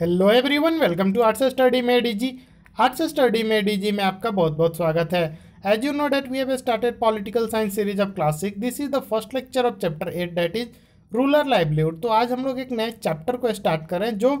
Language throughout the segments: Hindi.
Hello everyone welcome to arts study में जी आर्ट्स स्टडी में जी में आपका बहुत बहुत स्वागत है as you know that we have started political science series of classic this is the first lecture of chapter eight that is rural livelihood तो आज हम लोग एक नए चैप्टर को स्टार्ट करें जो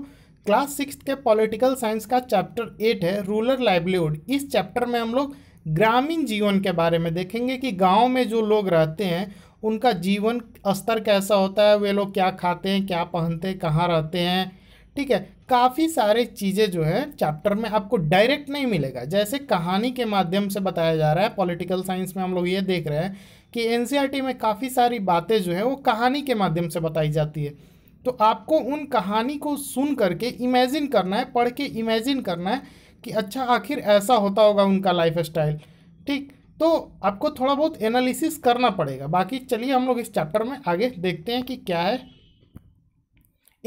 क्लास सिक्स के पॉलिटिकल साइंस का चैप्टर एट है रूलर लाइवलीहुड इस चैप्टर में हम लोग ग्रामीण जीवन के बारे में देखेंगे कि गाँव में जो लोग रहते हैं उनका जीवन स्तर कैसा होता है वे लोग क्या खाते हैं क्या पहनते हैं कहाँ रहते हैं ठीक है काफ़ी सारे चीज़ें जो है चैप्टर में आपको डायरेक्ट नहीं मिलेगा जैसे कहानी के माध्यम से बताया जा रहा है पॉलिटिकल साइंस में हम लोग ये देख रहे हैं कि एन e में काफ़ी सारी बातें जो है वो कहानी के माध्यम से बताई जाती है तो आपको उन कहानी को सुन करके इमेजिन करना है पढ़ के इमेजिन करना है कि अच्छा आखिर ऐसा होता होगा उनका लाइफ स्टाइल ठीक तो आपको थोड़ा बहुत एनालिसिस करना पड़ेगा बाकी चलिए हम लोग इस चैप्टर में आगे देखते हैं कि क्या है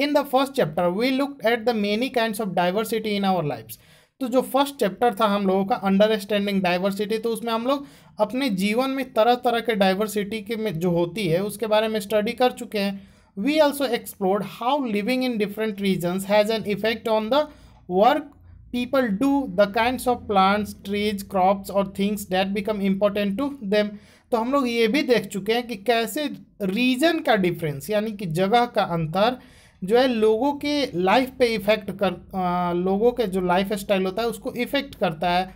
in the first chapter we look at the many kind of diversity in our life तो जो फर्स्ट चैप्टर था हम लोगों का अंडरस्टैंडिंग डाइवर्सिटी तो उसमें हम लोग अपने जीवन में तरह तरह के डाइवर्सिटी के में जो होती है उसके बारे में स्टडी कर चुके हैं we also explored how living in different regions has an effect on the work people do the kind of plants trees crops और things that become important to them तो हम लोग ये भी देख चुके हैं कि कैसे रीजन का डिफरेंस यानी कि जगह का अंतर जो है लोगों के लाइफ पे इफ़ेक्ट कर आ, लोगों के जो लाइफ स्टाइल होता है उसको इफ़ेक्ट करता है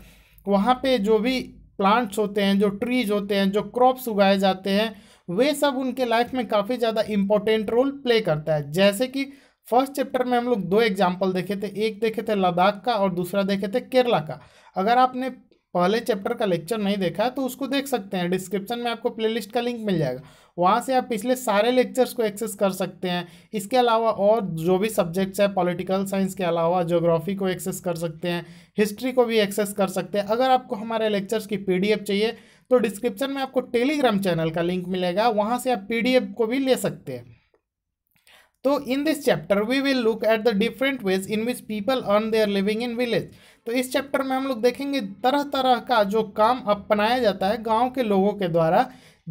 वहाँ पे जो भी प्लांट्स होते हैं जो ट्रीज होते हैं जो क्रॉप्स उगाए जाते हैं वे सब उनके लाइफ में काफ़ी ज़्यादा इम्पोर्टेंट रोल प्ले करता है जैसे कि फर्स्ट चैप्टर में हम लोग दो एग्जाम्पल देखे थे एक देखे थे लद्दाख का और दूसरा देखे थे केरला का अगर आपने पहले चैप्टर का लेक्चर नहीं देखा तो उसको देख सकते हैं डिस्क्रिप्शन में आपको प्लेलिस्ट का लिंक मिल जाएगा वहाँ से आप पिछले सारे लेक्चर्स को एक्सेस कर सकते हैं इसके अलावा और जो भी सब्जेक्ट्स है पॉलिटिकल साइंस के अलावा ज्योग्राफी को एक्सेस कर सकते हैं हिस्ट्री को भी एक्सेस कर सकते हैं अगर आपको हमारे लेक्चर्स की पी चाहिए तो डिस्क्रिप्शन में आपको टेलीग्राम चैनल का लिंक मिलेगा वहाँ से आप पी को भी ले सकते हैं तो in this chapter we will look at the different ways in which people earn their living in village तो इस चैप्टर में हम लोग देखेंगे तरह तरह का जो काम अपनाया जाता है गाँव के लोगों के द्वारा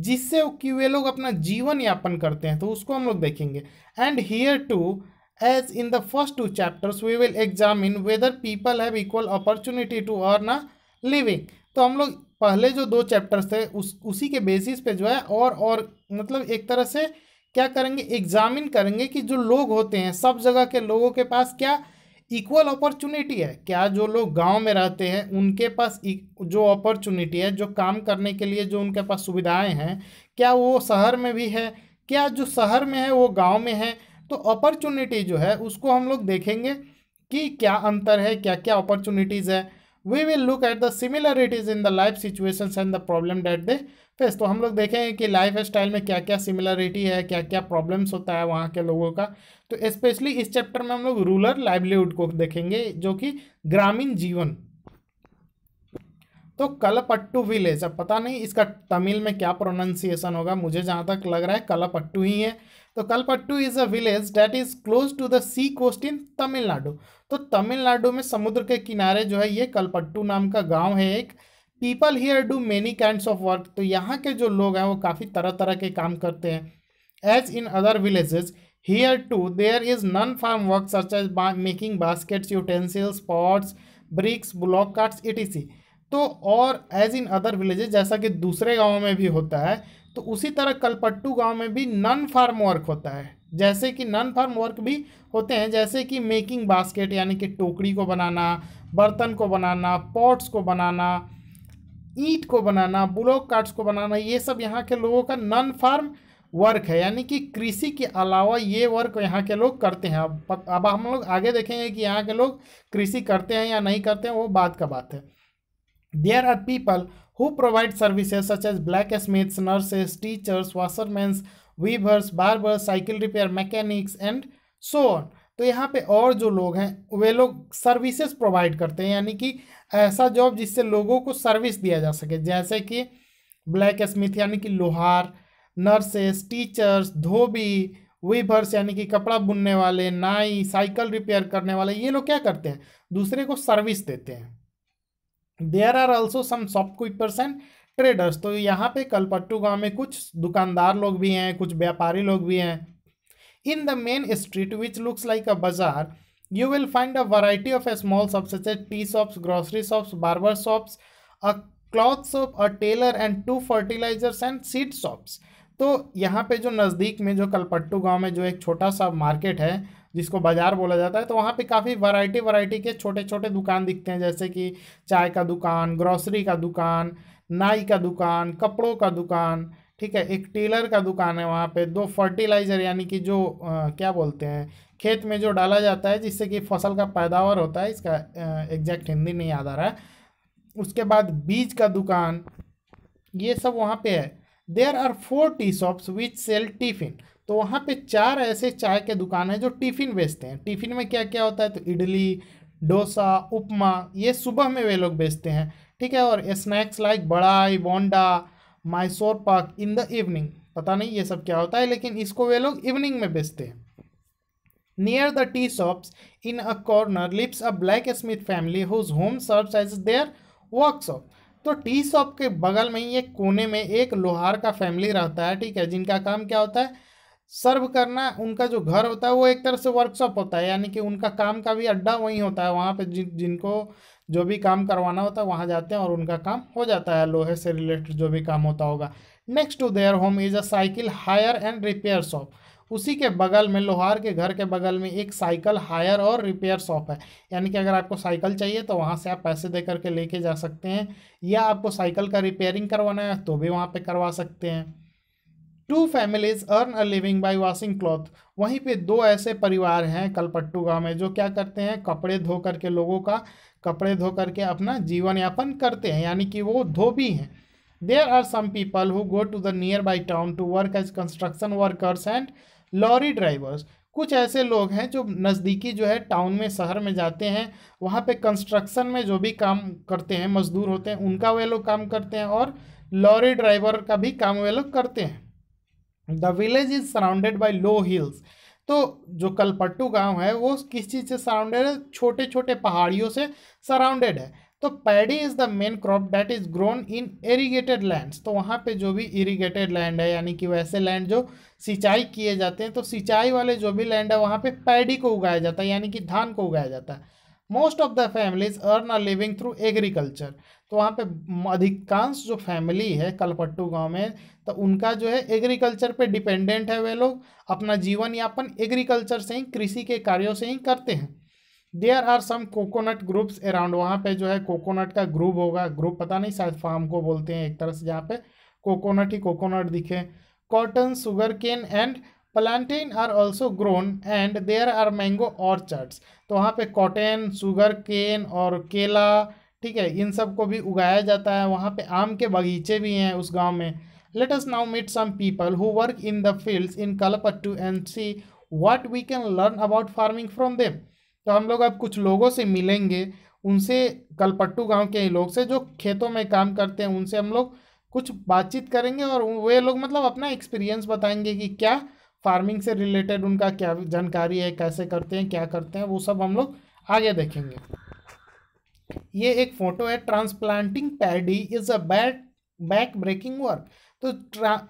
जिससे कि वे लोग अपना जीवन यापन करते हैं तो उसको हम लोग देखेंगे and here too as in the first two chapters we will examine whether people have equal opportunity to earn a living तो हम लोग पहले जो दो चैप्टर्स थे उस उसी के बेसिस पे जो है और और मतलब एक तरह से क्या करेंगे एग्जामिन करेंगे कि जो लोग होते हैं सब जगह के लोगों के पास क्या इक्वल अपॉर्चुनिटी है क्या जो लोग गांव में रहते हैं उनके पास e- जो अपॉर्चुनिटी है जो काम करने के लिए जो उनके पास सुविधाएं हैं क्या वो शहर में भी है क्या जो शहर में है वो गांव में है तो अपॉर्चुनिटी जो है उसको हम लोग देखेंगे कि क्या अंतर है क्या क्या अपॉर्चुनिटीज़ है we will look at the similarities in the life situations and the problem that they face तो हम लोग देखेंगे कि लाइफ स्टाइल में क्या क्या सिमिलरिटी है क्या क्या प्रॉब्लम्स होता है वहाँ के लोगों का तो स्पेशली इस चैप्टर में हम लोग रूरल लाइवलीहुड को देखेंगे जो कि ग्रामीण जीवन तो कलपट्टू विलेज अब पता नहीं इसका तमिल में क्या प्रोनाउंसिएशन होगा मुझे जहाँ तक लग रहा है कलपट्टू ही है तो Kalpattu is a village that is close to the sea coast in Tamil Nadu तो तमिलनाडु में समुद्र के किनारे जो है ये कलपट्टू नाम का गाँव है एक people here do many kind of work तो यहाँ के जो लोग हैं वो काफ़ी तरह तरह के काम करते हैं as in other villages here too there is non farm work such as making baskets utensils pots bricks bullock carts etc तो और एज इन अदर विलेजेस जैसा कि दूसरे गाँव में भी होता है तो उसी तरह कलपट्टू गाँव में भी नन फार्म वर्क होता है जैसे कि नन फार्म वर्क भी होते हैं जैसे कि मेकिंग बास्केट यानी कि टोकरी को बनाना बर्तन को बनाना पॉट्स को बनाना ईंट को बनाना ब्लॉक कार्ड्स को बनाना ये सब यहाँ के लोगों का नन फार्म वर्क है यानी कि कृषि के अलावा ये वर्क यहाँ के लोग करते हैं अब अब हम लोग आगे देखेंगे कि यहाँ के लोग कृषि करते हैं या नहीं करते हैं वो बात का बात है there are people who provide services such as blacksmiths nurses teachers washermans weavers barber cycle repair mechanics and so on तो यहाँ पे और जो लोग हैं वे लोग सर्विसेज प्रोवाइड करते हैं यानी कि ऐसा जॉब जिससे लोगों को सर्विस दिया जा सके जैसे कि ब्लैक स्मिथ यानी कि लोहार नर्सेस टीचर्स धोबी वीवर्स यानी कि कपड़ा बुनने वाले नाई साइकिल रिपेयर करने वाले ये लोग क्या करते हैं दूसरे को सर्विस देते हैं there are also some shopkeepers and traders तो यहाँ पे कलपट्टू गांव में कुछ दुकानदार लोग भी हैं कुछ व्यापारी लोग भी हैं in the main street which looks like a bazaar you will find a variety of a small shops such tea shops grocery shops barber shops a cloth shop a tailor and two fertilisers and seed shops तो यहाँ पे जो नज़दीक में जो कलपट्टू गांव में जो एक छोटा सा मार्केट है जिसको बाज़ार बोला जाता है तो वहाँ पे काफ़ी वैरायटी वैरायटी के छोटे छोटे दुकान दिखते हैं जैसे कि चाय का दुकान ग्रॉसरी का दुकान नाई का दुकान कपड़ों का दुकान ठीक है एक टेलर का दुकान है वहाँ पे दो फर्टिलाइज़र यानी कि जो आ, क्या बोलते हैं खेत में जो डाला जाता है जिससे कि फसल का पैदावार होता है इसका एग्जैक्ट हिंदी नहीं याद आ रहा है उसके बाद बीज का दुकान ये सब वहाँ पे है there are four tea shops which sell tiffin तो वहाँ पे चार ऐसे चाय के दुकान हैं जो टिफ़िन बेचते हैं टिफ़िन में क्या क्या होता है तो इडली डोसा उपमा ये सुबह में वे लोग बेचते हैं ठीक है और स्नैक्स लाइक बड़ाई बोंडा माइसोर पाक इन द इवनिंग पता नहीं ये सब क्या होता है लेकिन इसको वे लोग इवनिंग में बेचते हैं the tea shops in a corner lips a blacksmith family whose home serve as their workshop तो टी शॉप के बगल में ही एक कोने में एक लोहार का फैमिली रहता है ठीक है जिनका काम क्या होता है सर्व करना उनका जो घर होता है वो एक तरह से वर्कशॉप होता है यानी कि उनका काम का भी अड्डा वहीं होता है वहाँ पे जिन जिनको जो भी काम करवाना होता है वहाँ जाते हैं और उनका काम हो जाता है लोहे से रिलेटेड जो भी काम होता होगा next to their home is a cycle hire and repair shop उसी के बगल में लोहार के घर के बगल में एक साइकिल हायर और रिपेयर शॉप है यानी कि अगर आपको साइकिल चाहिए तो वहाँ से आप पैसे दे करके लेके जा सकते हैं या आपको साइकिल का रिपेयरिंग करवाना है तो भी वहाँ पे करवा सकते हैं two families earn a living by washing cloth वहीं पे दो ऐसे परिवार हैं कलपट्टू गांव में जो क्या करते हैं कपड़े धो करके लोगों का कपड़े धो करके अपना जीवन यापन करते हैं यानी कि वो धो भी हैं there are some people who go to the nearby town to work as construction workers and lorry drivers कुछ ऐसे लोग हैं जो नज़दीकी जो है टाउन में शहर में जाते हैं वहाँ पे कंस्ट्रक्शन में जो भी काम करते हैं मजदूर होते हैं उनका वे लोग काम करते हैं और लॉरी ड्राइवर का भी काम वे लोग करते हैं the village is surrounded by low hills तो जो कलपट्टू गांव है वो किस चीज़ से सराउंडेड है छोटे छोटे पहाड़ियों से सराउंडेड है तो paddy is the main crop that is grown in irrigated lands तो वहाँ पे जो भी इरीगेटेड लैंड है यानी कि वैसे लैंड जो सिंचाई किए जाते हैं तो सिंचाई वाले जो भी लैंड है वहाँ पे पैडी को उगाया जाता है यानी कि धान को उगाया जाता है most of the families earn a living through agriculture तो वहाँ पे अधिकांश जो फैमिली है कलपट्टू गांव में तो उनका जो है एग्रीकल्चर पे डिपेंडेंट है वे लोग अपना जीवन यापन एग्रीकल्चर से ही कृषि के कार्यों से ही करते हैं there are some coconut groups around वहाँ पे जो है कोकोनट का ग्रुप होगा ग्रुप पता नहीं शायद फार्म को बोलते हैं एक तरह से जहाँ पे कोकोनट ही कोकोनट दिखे cotton sugarcane and plantain are also grown and there are mango orchards तो वहाँ पे कॉटन शुगर केन और केला ठीक है इन सब को भी उगाया जाता है वहाँ पे आम के बगीचे भी हैं उस गांव में let us now meet some people who work in the fields in Kalpattu and see what we can learn about farming from them तो हम लोग अब कुछ लोगों से मिलेंगे उनसे कलपट्टू गांव के लोग से जो खेतों में काम करते हैं उनसे हम लोग कुछ बातचीत करेंगे और वे लोग मतलब अपना एक्सपीरियंस बताएंगे कि क्या फार्मिंग से रिलेटेड उनका क्या जानकारी है कैसे करते हैं क्या करते हैं वो सब हम लोग आगे देखेंगे ये एक फोटो है transplanting paddy is a back back breaking work तो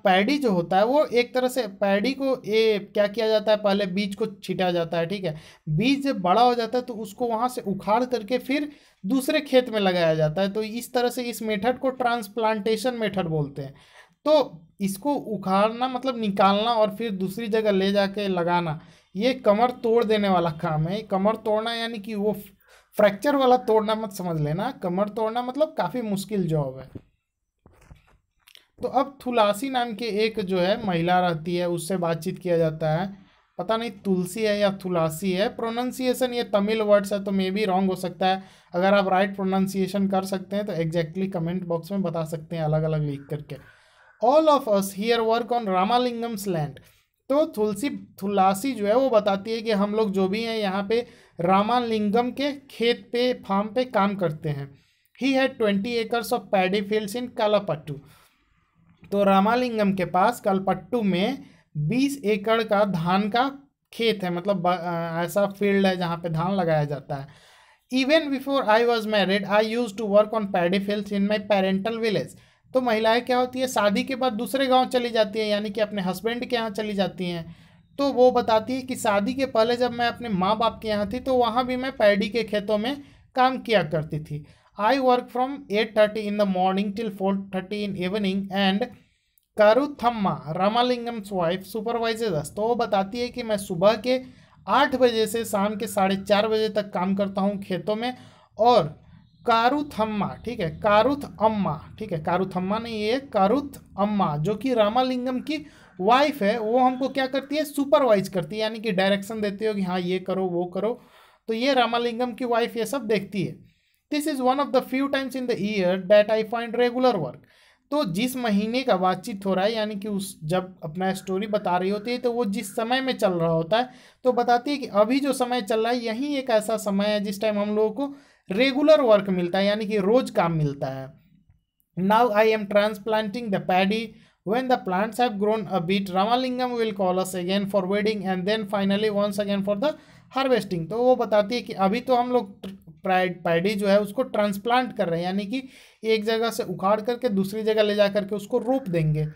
पैडी जो होता है वो एक तरह से पैडी को ये क्या किया जाता है पहले बीज को छिटा जाता है ठीक है बीज जब बड़ा हो जाता है तो उसको वहाँ से उखाड़ करके फिर दूसरे खेत में लगाया जाता है तो इस तरह से इस मेथड को ट्रांसप्लांटेशन मेथड बोलते हैं तो इसको उखाड़ना मतलब निकालना और फिर दूसरी जगह ले जाके लगाना ये कमर तोड़ देने वाला काम है कमर तोड़ना यानी कि वो फ्रैक्चर वाला तोड़ना मत समझ लेना कमर तोड़ना मतलब काफ़ी मुश्किल जॉब है तो अब थुलासी नाम के एक जो है महिला रहती है उससे बातचीत किया जाता है पता नहीं तुलसी है या थुलासी है प्रोनाउंसिएशन ये तमिल वर्ड्स है तो मे बी रॉन्ग हो सकता है अगर आप राइट प्रोनाउंसिएशन कर सकते हैं तो एग्जैक्टली कमेंट बॉक्स में बता सकते हैं अलग अलग लिख करके all of us here work on Ramalingam's land तो तुलसी तुलासी जो है वो बताती है कि हम लोग जो भी हैं यहाँ पे रामालिंगम के खेत पे फार्म पे काम करते हैं he had twenty acres of paddy fields in Kalapattu तो रामालिंगम के पास कालापट्टू में बीस एकड़ का धान का खेत है मतलब ऐसा फील्ड है जहाँ पे धान लगाया जाता है even before I was married I used to work on paddy fields in my parental village तो महिलाएं क्या होती है शादी के बाद दूसरे गांव चली जाती है यानी कि अपने हस्बैंड के यहाँ चली जाती हैं तो वो बताती है कि शादी के पहले जब मैं अपने माँ बाप के यहाँ थी तो वहाँ भी मैं पैडी के खेतों में काम किया करती थी I work from eight thirty in the morning till four thirty in evening and Karuthamma Ramalingam's wife supervisor दस तो वो बताती है कि मैं सुबह के आठ बजे से शाम के साढ़े चार बजे तक काम करता हूँ खेतों में और कारुथम्मा ठीक है कारुथ अम्मा ठीक है कारुथम्मा नहीं है कारुथ अम्मा जो कि रामालिंगम की वाइफ है वो हमको क्या करती है सुपरवाइज करती है यानी कि डायरेक्शन देती हो कि हाँ ये करो वो करो तो ये रामालिंगम की वाइफ ये सब देखती है this is one of the few times in the year that I find regular work तो जिस महीने का बातचीत हो रहा है यानी कि उस जब अपना स्टोरी बता रही होती है तो वो जिस समय में चल रहा होता है तो बताती है कि अभी जो समय चल रहा है यही एक ऐसा समय है जिस टाइम हम लोगों को रेगुलर वर्क मिलता है यानी कि रोज काम मिलता है now I am transplanting the paddy when the plants have grown a bit Ramalingam will call us again for weeding and then finally once again for the harvesting तो वो बताती है कि अभी तो हम लोग पैडी जो है उसको ट्रांसप्लांट कर रहे हैं यानी कि एक जगह से उखाड़ करके दूसरी जगह ले जा करके उसको रोप देंगे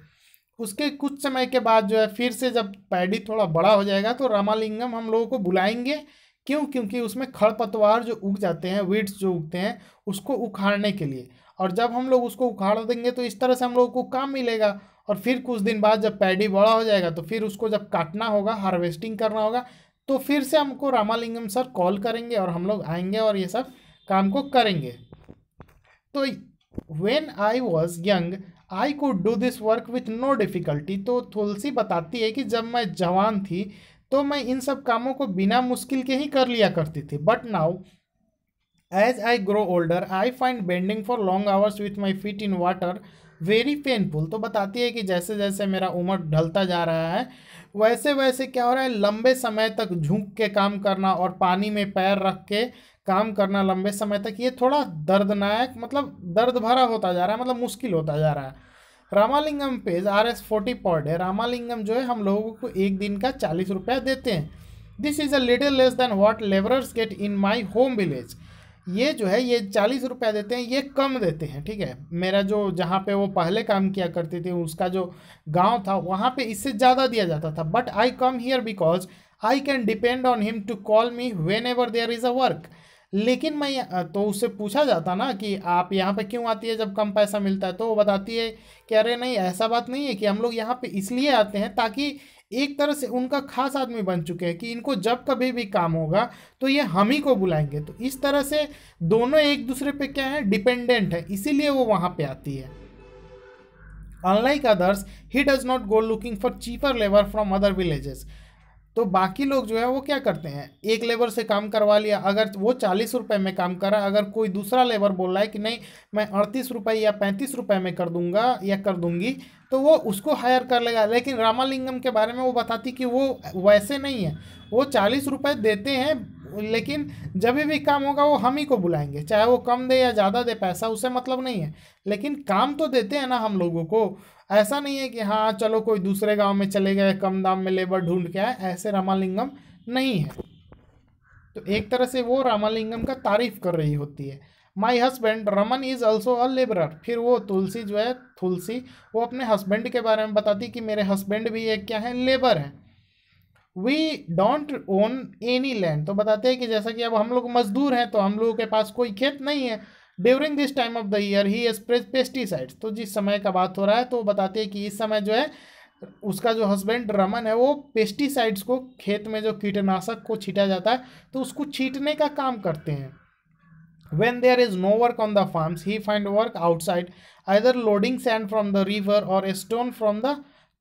उसके कुछ समय के बाद जो है फिर से जब पैडी थोड़ा बड़ा हो जाएगा तो रामालिंगम हम लोगों को बुलाएंगे क्यों क्योंकि उसमें खड़पतवार जो उग जाते हैं वीड्स जो उगते हैं उसको उखाड़ने के लिए और जब हम लोग उसको उखाड़ देंगे तो इस तरह से हम लोगों को काम मिलेगा और फिर कुछ दिन बाद जब पैडी बड़ा हो जाएगा तो फिर उसको जब काटना होगा हार्वेस्टिंग करना होगा तो फिर से हमको रामालिंगम सर कॉल करेंगे और हम लोग आएंगे और ये सब काम को करेंगे तो when I was young I could do this work with no difficulty तो तुलसी बताती है कि जब मैं जवान थी तो मैं इन सब कामों को बिना मुश्किल के ही कर लिया करती थी but now as I grow older I find bending for long hours with my feet in water very painful तो बताती है कि जैसे जैसे मेरा उम्र ढलता जा रहा है वैसे वैसे क्या हो रहा है लंबे समय तक झुक के काम करना और पानी में पैर रख के काम करना लंबे समय तक ये थोड़ा दर्दनायक मतलब दर्द भरा होता जा रहा है मतलब मुश्किल होता जा रहा है Ramalingam pays R S forty पॉड है रामालिंगम जो है हम लोगों को एक दिन का चालीस रुपया देते हैं this is a little less than what labourers get in my home village ये जो है ये चालीस रुपया देते हैं ये कम देते हैं ठीक है मेरा जो जहाँ पे वो पहले काम किया करते थे उसका जो गांव था वहाँ पे इससे ज़्यादा दिया जाता था but I come here because I can depend on him to call me whenever there is a work लेकिन मैं तो उससे पूछा जाता ना कि आप यहाँ पे क्यों आती है जब कम पैसा मिलता है तो वो बताती है कि अरे नहीं ऐसा बात नहीं है कि हम लोग यहाँ पे इसलिए आते हैं ताकि एक तरह से उनका खास आदमी बन चुके हैं कि इनको जब कभी भी काम होगा तो ये हम ही को बुलाएंगे तो इस तरह से दोनों एक दूसरे पे क्या है डिपेंडेंट है इसीलिए वो वहाँ पे आती है unlike others he does not go looking for cheaper labour from other villages तो बाकी लोग जो है वो क्या करते हैं एक लेबर से काम करवा लिया अगर वो चालीस रुपये में काम करा अगर कोई दूसरा लेबर बोल रहा है कि नहीं मैं अड़तीस रुपये या पैंतीस रुपये में कर दूंगा या कर दूंगी तो वो उसको हायर कर लेगा लेकिन रामालिंगम के बारे में वो बताती कि वो वैसे नहीं है वो चालीस रुपये देते हैं लेकिन जब भी काम होगा वो हम ही को बुलाएंगे चाहे वो कम दे या ज़्यादा दे पैसा उसे मतलब नहीं है लेकिन काम तो देते हैं ना हम लोगों को ऐसा नहीं है कि हाँ चलो कोई दूसरे गांव में चले गए कम दाम में लेबर ढूंढ के आए ऐसे रामालिंगम नहीं है तो एक तरह से वो रामालिंगम का तारीफ कर रही होती है my husband Raman is also a labourer फिर वो तुलसी जो है तुलसी वो अपने हस्बैंड के बारे में बताती कि मेरे हस्बैंड भी एक क्या है लेबर हैं we don't own any land तो बताते हैं कि जैसा कि अब हम लोग मजदूर हैं तो हम लोगों के पास कोई खेत नहीं है during this time of the year he sprays pesticides तो जिस समय का बात हो रहा है तो बताते हैं कि इस समय जो है उसका जो हस्बैंड रमन है वो पेस्टिसाइड्स को खेत में जो कीटनाशक को छीटा जाता है तो उसको छीटने का काम करते हैं when there is no work on the farms he find work outside either loading sand from the river और stone from the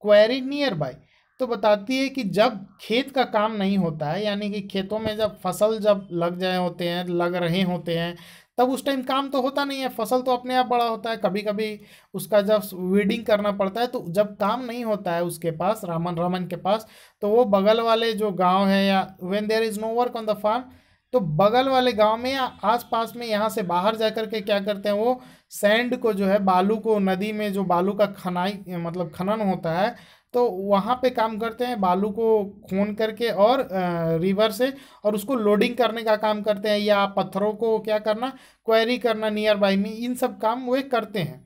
quarry nearby तो बताती है कि जब खेत का काम नहीं होता है यानी कि खेतों में जब फसल जब लग जाए होते हैं लग रहे होते हैं तब उस टाइम काम तो होता नहीं है फसल तो अपने आप बड़ा होता है कभी कभी उसका जब वीडिंग करना पड़ता है तो जब काम नहीं होता है उसके पास रामन रामन के पास तो वो बगल वाले जो गाँव है या when there is no work on the farm तो बगल वाले गांव में या आस पास में यहाँ से बाहर जा कर के क्या करते हैं वो सैंड को जो है बालू को नदी में जो बालू का खनाई मतलब खनन होता है तो वहाँ पे काम करते हैं बालू को खोन करके और रिवर से और उसको लोडिंग करने का काम करते हैं या पत्थरों को क्या करना क्वेरी करना नियर बाई में इन सब काम वे करते हैं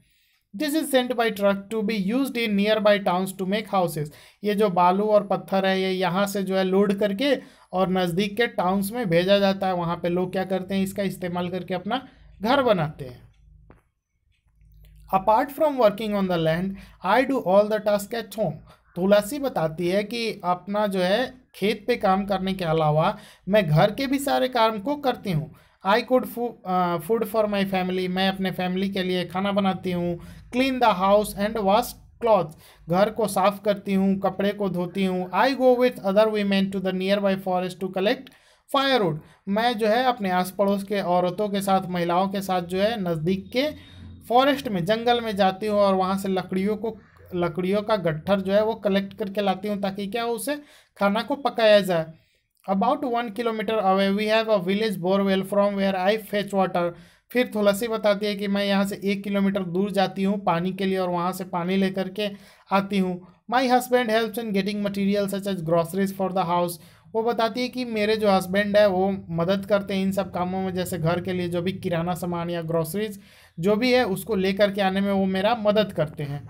this is sent by truck to be used in nearby towns to make houses ये जो बालू और पत्थर है ये यहाँ से जो है लोड करके और नज़दीक के टाउन्स में भेजा जाता है वहाँ पे लोग क्या करते हैं इसका इस्तेमाल करके अपना घर बनाते हैं apart from working on the land I do all the task at home Tulsi बताती है कि अपना जो है खेत पे काम करने के अलावा मैं घर के भी सारे काम को करती हूँ I cook food for my family मैं अपने फैमिली के लिए खाना बनाती हूँ clean the house and wash cloth घर को साफ करती हूँ कपड़े को धोती हूँ I go with other women to the nearby forest to collect firewood मैं जो है अपने आस पड़ोस के औरतों के साथ महिलाओं के साथ जो है नज़दीक के फॉरेस्ट में जंगल में जाती हूँ और वहाँ से लकड़ियों को लकड़ियों का गट्ठर जो है वो कलेक्ट करके लाती हूँ ताकि क्या हो उसे खाना को पकाया जाए about one kilometre away we have a village borewell from where I fetch water फिर तुलसी बताती है कि मैं यहाँ से एक किलोमीटर दूर जाती हूँ पानी के लिए और वहाँ से पानी लेकर के आती हूँ my husband helps in getting material such as groceries for the house वो बताती है कि मेरे जो हस्बैंड है वो मदद करते हैं इन सब कामों में जैसे घर के लिए जो भी किराना सामान या ग्रॉसरीज जो भी है उसको लेकर के आने में वो मेरा मदद करते हैं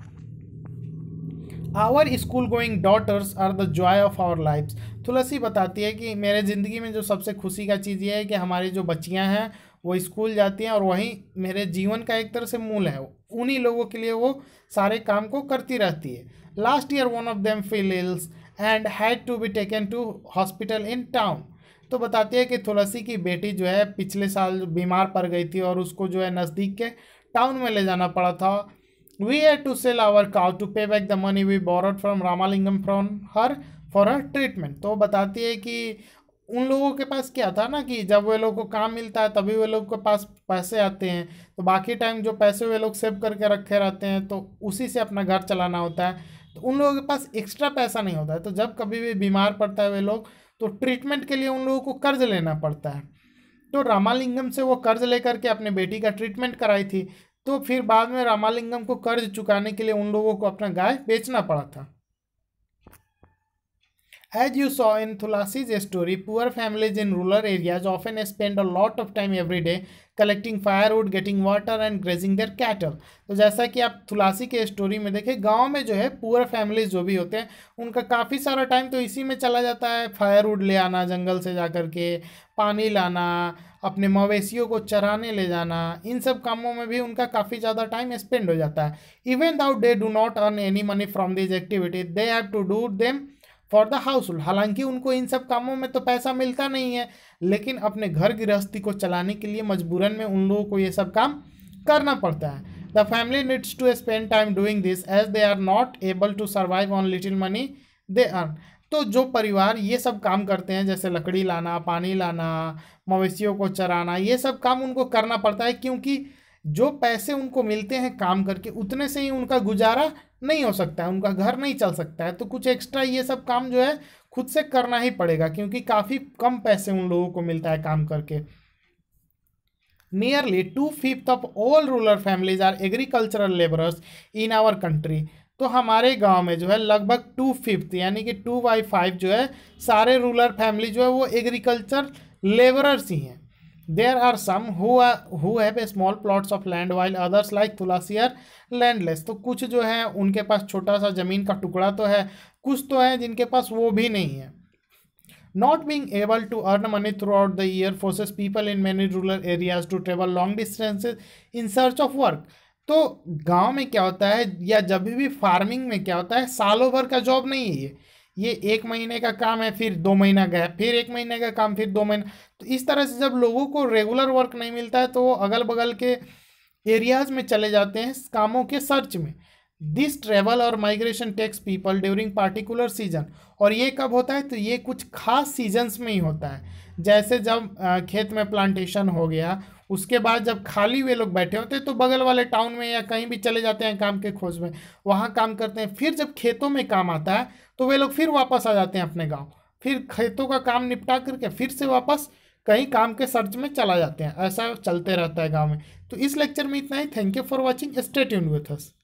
our school going daughters are the joy of our lifes Tulsi बताती है कि मेरे ज़िंदगी में जो सबसे खुशी का चीज़ ये है कि हमारी जो बच्चियाँ हैं वो स्कूल जाती हैं और वहीं मेरे जीवन का एक तरह से मूल है उन्हीं लोगों के लिए वो सारे काम को करती रहती है last year one of them fell ills and had to be taken to hospital in town तो बताती है कि तुलसी की बेटी जो है पिछले साल बीमार पड़ गई थी और उसको जो है नज़दीक के टाउन में ले जाना पड़ा था We had to sell our cow to pay back the money we borrowed from Ramalingam from her for her treatment. तो बताती है कि उन लोगों के पास क्या था ना कि जब वे लोग को काम मिलता है तभी वे लोग के पास पैसे आते हैं तो बाकी टाइम जो पैसे वे लोग सेव करके रखे रहते हैं तो उसी से अपना घर चलाना होता है तो उन लोगों के पास एक्स्ट्रा पैसा नहीं होता है तो जब कभी भी बीमार पड़ता है वे लोग तो ट्रीटमेंट के लिए उन लोगों को कर्ज लेना पड़ता है तो रामालिंगम से वो कर्ज लेकर के अपने बेटी का ट्रीटमेंट कराई थी तो फिर बाद में रामालिंगम को कर्ज चुकाने के लिए उन लोगों को अपना गाय बेचना पड़ा था As you saw in Thulasi's story, poor families in rural areas often spend a lot of time every day collecting firewood getting water and grazing their cattle तो जैसा कि आप थुलासी के स्टोरी में देखें गांव में जो है पुअर फैमिलीज जो भी होते हैं उनका काफ़ी सारा टाइम तो इसी में चला जाता है फायरवुड ले आना जंगल से जा कर के पानी लाना अपने मवेशियों को चराने ले जाना इन सब कामों में भी उनका काफ़ी ज़्यादा टाइम स्पेंड हो जाता है even though they do not earn any money from this activity they have to do them for the household हालांकि उनको इन सब कामों में तो पैसा मिलता नहीं है लेकिन अपने घर गृहस्थी को चलाने के लिए मजबूरन में उन लोगों को ये सब काम करना पड़ता है the family needs to spend time doing this as they are not able to survive on little money they earn तो जो परिवार ये सब काम करते हैं जैसे लकड़ी लाना पानी लाना मवेशियों को चराना ये सब काम उनको करना पड़ता है क्योंकि जो पैसे उनको मिलते हैं काम करके उतने से ही उनका गुजारा नहीं हो सकता है उनका घर नहीं चल सकता है तो कुछ एक्स्ट्रा ये सब काम जो है खुद से करना ही पड़ेगा क्योंकि काफ़ी कम पैसे उन लोगों को मिलता है काम करके nearly two fifth of all rural families are agricultural labourers in our country तो हमारे गांव में जो है लगभग टू फिफ्थ यानी कि टू बाई फाइव जो है सारे रूरल फैमिली जो है वो एग्रीकल्चर लेबरर्स ही हैं There are some who are who have a small plots of land while others like Tulasi are landless. to kuch jo hai unke paas छोटा sa zameen ka tukda to hai kuch to hai jinke paas wo bhi nahi hai Not being able to earn money throughout the year forces people in many rural areas to travel long distances in search of work. to gaon mein kya hota hai ya jab bhi farming mein kya hota hai सालों bhar ka job nahi hai ये ये एक महीने का काम है फिर दो महीना गया फिर एक महीने का काम फिर दो महीना तो इस तरह से जब लोगों को रेगुलर वर्क नहीं मिलता है तो वो अगल बगल के एरियाज में चले जाते हैं कामों के सर्च में दिस ट्रेवल और migration takes people during particular season और ये कब होता है तो ये कुछ खास सीजन्स में ही होता है जैसे जब खेत में प्लांटेशन हो गया उसके बाद जब खाली वे लोग बैठे होते हैं तो बगल वाले टाउन में या कहीं भी चले जाते हैं काम के खोज में वहाँ काम करते हैं फिर जब खेतों में काम आता है तो वे लोग फिर वापस आ जाते हैं अपने गाँव फिर खेतों का काम निपटा करके फिर से वापस कहीं काम के सर्च में चला जाते हैं ऐसा चलते रहता है गाँव में तो इस लेक्चर में इतना ही thank you for watching stay tuned with